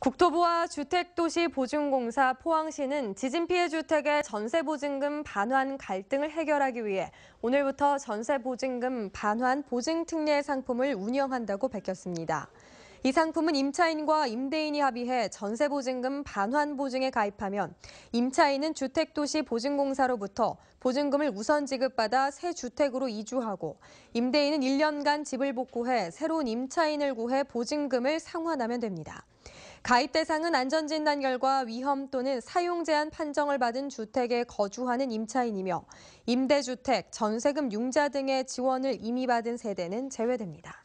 국토부와 주택도시보증공사 포항시는 지진 피해 주택의 전세보증금 반환 갈등을 해결하기 위해 오늘부터 전세보증금 반환 보증특례 상품을 운영한다고 밝혔습니다. 이 상품은 임차인과 임대인이 합의해 전세보증금 반환 보증에 가입하면 임차인은 주택도시보증공사로부터 보증금을 우선 지급받아 새 주택으로 이주하고 임대인은 1년간 집을 복구해 새로운 임차인을 구해 보증금을 상환하면 됩니다. 가입 대상은 안전진단 결과 위험 또는 사용 제한 판정을 받은 주택에 거주하는 임차인이며 임대주택, 전세금 융자 등의 지원을 이미 받은 세대는 제외됩니다.